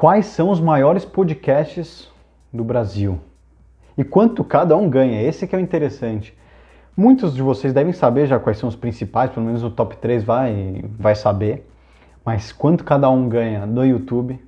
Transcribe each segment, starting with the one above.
Quais são os maiores podcasts do Brasil? E quanto cada um ganha? Esse que é o interessante. Muitos de vocês devem saber já quais são os principais, pelo menos o top 3 vai, vai saber. Mas quanto cada um ganha no YouTube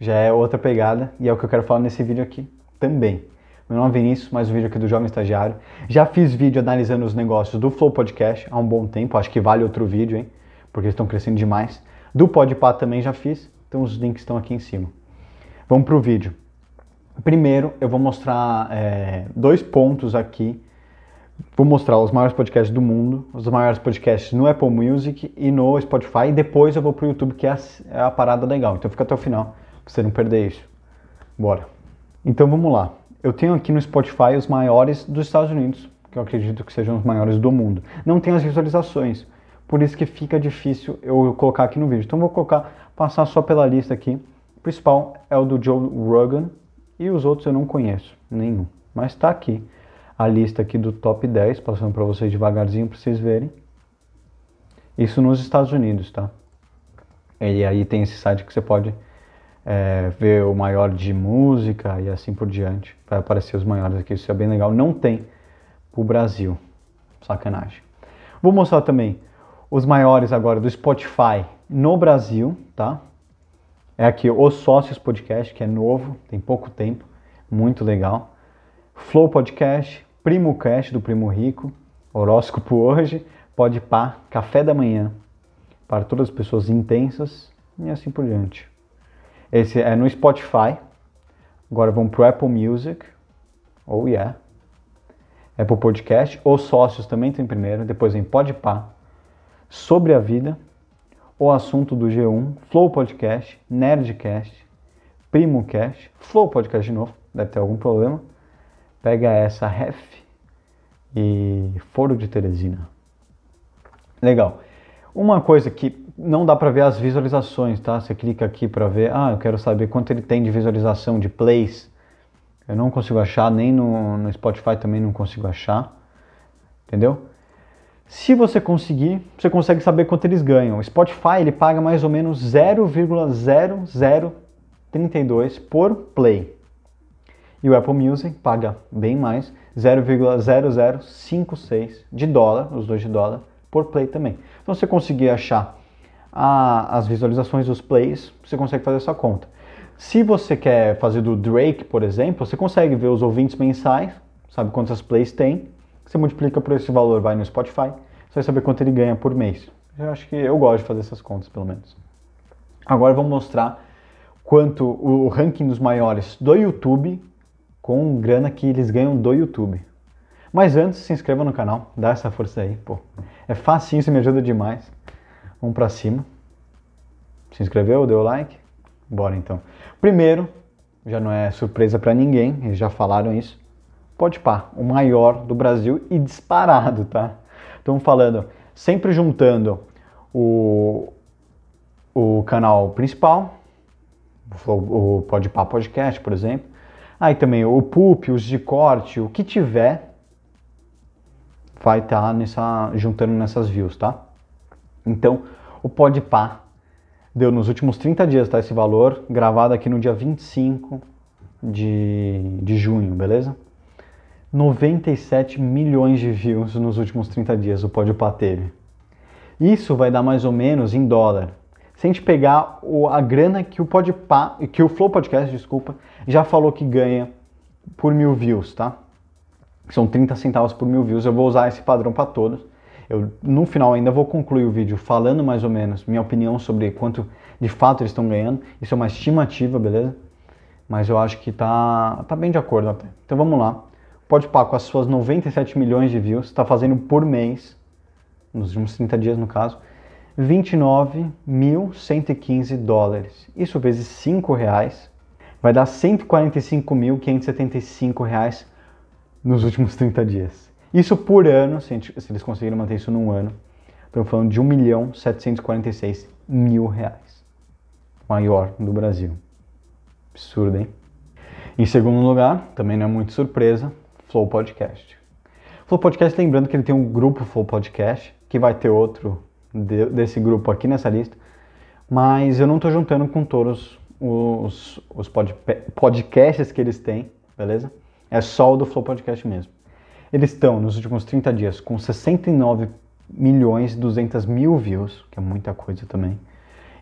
já é outra pegada e é o que eu quero falar nesse vídeo aqui também. Meu nome é Vinícius, mais um vídeo aqui do Jovem Estagiário. Já fiz vídeo analisando os negócios do Flow Podcast há um bom tempo, acho que vale outro vídeo, hein? Porque eles estão crescendo demais. Do Podpah também já fiz. Então os links estão aqui em cima. Vamos para o vídeo. Primeiro, eu vou mostrar é, dois pontos aqui. Vou mostrar os maiores podcasts do mundo, os maiores podcasts no Apple Music e no Spotify. E depois eu vou para o YouTube, que é a, é a parada legal. Então fica até o final, para você não perder isso. Bora. Então vamos lá. Eu tenho aqui no Spotify os maiores dos Estados Unidos, que eu acredito que sejam os maiores do mundo. Não tem as visualizações, por isso que fica difícil eu colocar aqui no vídeo. Então vou colocar passar só pela lista aqui. O principal é o do Joe Rogan e os outros eu não conheço nenhum, mas está aqui a lista aqui do top 10, passando para vocês devagarzinho para vocês verem. Isso nos Estados Unidos, tá? E aí tem esse site que você pode é, ver o maior de música e assim por diante. Vai aparecer os maiores aqui, isso é bem legal. Não tem pro Brasil, sacanagem. Vou mostrar também os maiores agora do Spotify no Brasil, tá? É aqui Os Sócios Podcast, que é novo, tem pouco tempo, muito legal. Flow Podcast, Primo cast do Primo Rico, Horóscopo Hoje, Pode Pá, Café da Manhã, para todas as pessoas intensas e assim por diante. Esse é no Spotify. Agora vamos pro Apple Music. Oh yeah. Apple Podcast. Os sócios também tem primeiro. Depois vem pode Podpah. Sobre a vida. O Assunto do G1, Flow Podcast, Nerdcast, PrimoCast, Flow Podcast de novo, deve ter algum problema. Pega essa ref e Foro de Teresina. Legal. Uma coisa que não dá para ver as visualizações, tá? Você clica aqui para ver, ah, eu quero saber quanto ele tem de visualização, de plays. Eu não consigo achar, nem no, no Spotify também não consigo achar, entendeu? Se você conseguir, você consegue saber quanto eles ganham. O Spotify ele paga mais ou menos 0,0032 por play. E o Apple Music paga bem mais, 0,0056 de dólar, os dois de dólar, por play também. Então, se você conseguir achar a, ah, as visualizações dos plays, você consegue fazer essa conta. Se você quer fazer do Drake, por exemplo, você consegue ver os ouvintes mensais, sabe quantas plays tem, você multiplica por esse valor, vai no Spotify, você vai saber quanto ele ganha por mês. Eu acho que eu gosto de fazer essas contas, pelo menos. Agora vamos mostrar quanto o ranking dos maiores do YouTube com grana que eles ganham do YouTube. Mas antes, se inscreva no canal, dá essa força aí, pô. É facinho, você me ajuda demais. Vamos pra cima. Se inscreveu, deu like? Bora então. Primeiro, já não é surpresa para ninguém, eles já falaram isso pode pá, o maior do Brasil e disparado, tá? Estamos falando, sempre juntando o, o canal principal, o, Pode Podpah Podcast, por exemplo, aí também o PUP, os de corte, o que tiver, vai estar tá nessa, juntando nessas views, tá? Então, o Pode Podpah deu nos últimos 30 dias, tá? Esse valor, gravado aqui no dia 25 de, de junho, beleza? 97 milhões de views nos últimos 30 dias o Podpah teve. Isso vai dar mais ou menos em dólar. Se a gente pegar o, a grana que o Podpah, que o Flow Podcast, desculpa, já falou que ganha por mil views, tá? São 30 centavos por mil views. Eu vou usar esse padrão para todos. Eu, no final ainda vou concluir o vídeo falando mais ou menos minha opinião sobre quanto de fato eles estão ganhando. Isso é uma estimativa, beleza? Mas eu acho que tá, tá bem de acordo até. Então vamos lá pode pagar com as suas 97 milhões de views, está fazendo por mês, nos últimos 30 dias no caso, 29.115 dólares. Isso vezes 5 reais vai dar 145.575 reais nos últimos 30 dias. Isso por ano, se, gente, se eles conseguirem manter isso num ano, estamos falando de 1 milhão mil reais. Maior do Brasil. Absurdo, hein? Em segundo lugar, também não é muito surpresa, Flow Podcast. Flow Podcast, lembrando que ele tem um grupo Flow Podcast, que vai ter outro de, desse grupo aqui nessa lista, mas eu não estou juntando com todos os, os pod, podcasts que eles têm, beleza? É só o do Flow Podcast mesmo. Eles estão, nos últimos 30 dias, com 69 milhões e 200 mil views, que é muita coisa também,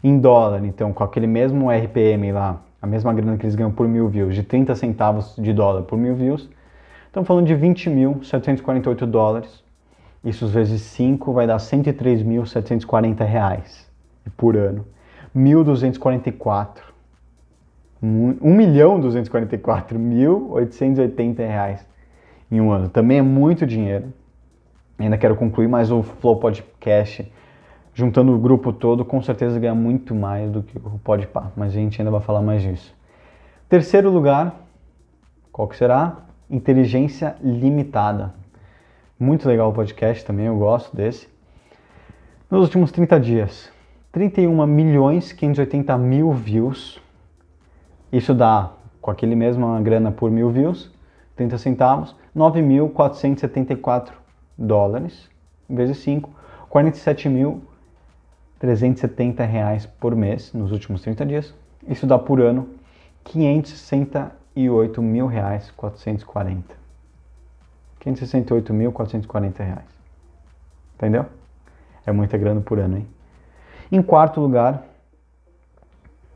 em dólar, então com aquele mesmo RPM lá, a mesma grana que eles ganham por mil views, de 30 centavos de dólar por mil views, Estamos falando de 20.748 dólares. Isso vezes 5 vai dar 103.740 reais por ano. 1.244. 1.244.880 reais em um ano. Também é muito dinheiro. Ainda quero concluir mais o Flow Podcast. Juntando o grupo todo, com certeza ganha muito mais do que o Podpah. Mas a gente ainda vai falar mais disso. Terceiro lugar, qual que será? Inteligência Limitada. Muito legal o podcast também, eu gosto desse. Nos últimos 30 dias, 31 milhões 580 mil views. Isso dá, com aquele mesmo grana por mil views, 30 centavos, 9.474 dólares, vezes 5, 47.370 reais por mês nos últimos 30 dias. Isso dá por ano 560 e oito mil reais quatrocentos quarenta. Quinhentos e oito mil quatrocentos quarenta reais. Entendeu? É muita grana por ano, hein? Em quarto lugar,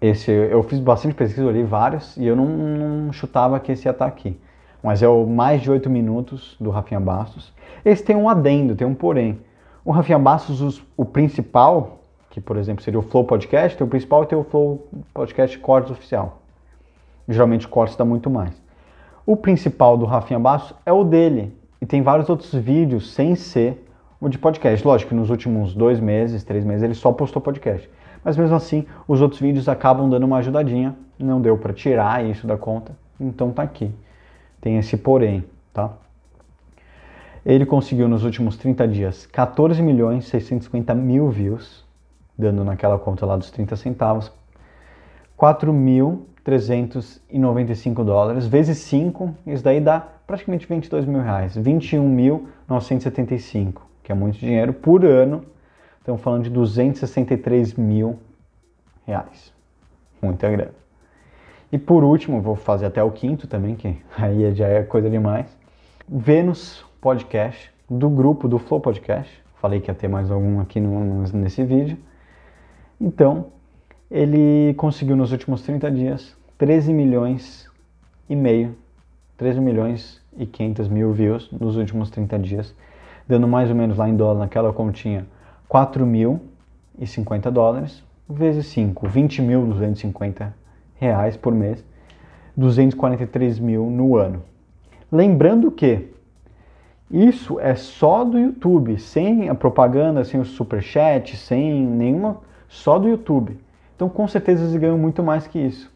esse eu fiz bastante pesquisa, olhei vários e eu não, não chutava que esse ia estar aqui. Mas é o mais de oito minutos do Rafinha Bastos. Esse tem um adendo, tem um porém. O Rafinha Bastos, os, o principal, que por exemplo seria o Flow Podcast, tem o principal e tem o Flow Podcast Cortes Oficial. Geralmente corte dá muito mais. O principal do Rafinha Baço é o dele. E tem vários outros vídeos sem ser o de podcast. Lógico que nos últimos dois meses, três meses, ele só postou podcast. Mas mesmo assim, os outros vídeos acabam dando uma ajudadinha. Não deu para tirar isso da conta. Então tá aqui. Tem esse porém, tá? Ele conseguiu nos últimos 30 dias 14 milhões 650 mil views, dando naquela conta lá dos 30 centavos, 4.395 dólares, vezes 5, isso daí dá praticamente 22 mil reais, 21.975, que é muito dinheiro por ano. Estamos falando de 263 mil reais. Muita grana. E por último, vou fazer até o quinto também, que aí já é coisa demais. Vênus Podcast, do grupo do Flow Podcast. Falei que ia ter mais algum aqui no, nesse vídeo. Então, ele conseguiu nos últimos 30 dias 13 milhões e meio, 13 milhões e 500 mil views nos últimos 30 dias, dando mais ou menos lá em dólar naquela continha 4 mil e 50 dólares, vezes 5, 20 mil 250 reais por mês, 243 mil no ano. Lembrando que isso é só do YouTube, sem a propaganda, sem o superchat, sem nenhuma, só do YouTube. Então, com certeza, eles ganham muito mais que isso.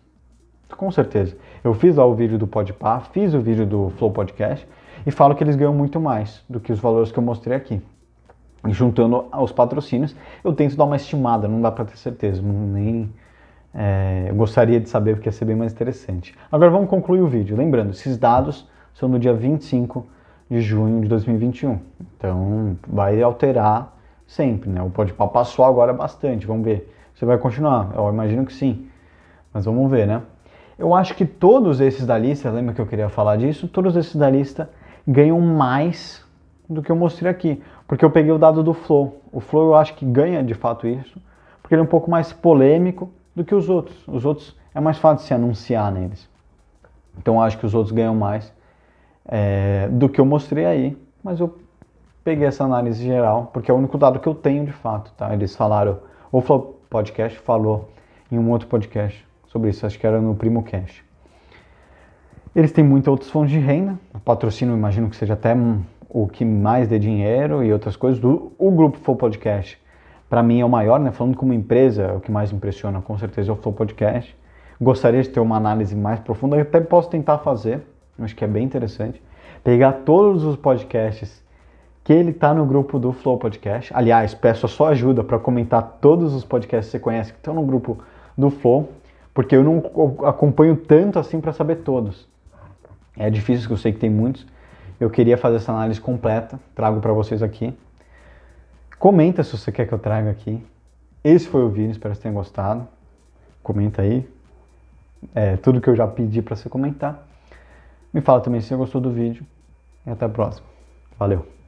Com certeza. Eu fiz lá o vídeo do Podpah, fiz o vídeo do Flow Podcast e falo que eles ganham muito mais do que os valores que eu mostrei aqui. E juntando aos patrocínios, eu tento dar uma estimada, não dá para ter certeza, nem é, eu gostaria de saber porque ia ser bem mais interessante. Agora vamos concluir o vídeo. Lembrando, esses dados são do dia 25 de junho de 2021. Então vai alterar sempre, né? O Podpah passou agora bastante, vamos ver você vai continuar? Eu imagino que sim. Mas vamos ver, né? Eu acho que todos esses da lista, lembra que eu queria falar disso? Todos esses da lista ganham mais do que eu mostrei aqui. Porque eu peguei o dado do Flow. O Flow eu acho que ganha de fato isso, porque ele é um pouco mais polêmico do que os outros. Os outros é mais fácil se anunciar neles. Então eu acho que os outros ganham mais é, do que eu mostrei aí. Mas eu peguei essa análise geral, porque é o único dado que eu tenho de fato. Tá? Eles falaram, o Flow podcast falou em um outro podcast sobre isso, acho que era no Primo Cash. Eles têm muitas outras fontes de renda, patrocínio imagino que seja até o que mais dê dinheiro e outras coisas. O grupo Flow Podcast, para mim, é o maior, né? Falando como empresa, é o que mais impressiona com certeza é o Flow Podcast. Gostaria de ter uma análise mais profunda, até posso tentar fazer, acho que é bem interessante. Pegar todos os podcasts que ele está no grupo do Flow Podcast. Aliás, peço a sua ajuda para comentar todos os podcasts que você conhece que estão no grupo do Flow, porque eu não acompanho tanto assim para saber todos. É difícil, eu sei que tem muitos. Eu queria fazer essa análise completa, trago para vocês aqui. Comenta se você quer que eu traga aqui. Esse foi o vídeo, espero que você tenham gostado. Comenta aí é, tudo que eu já pedi para você comentar. Me fala também se você gostou do vídeo e até a próxima. Valeu!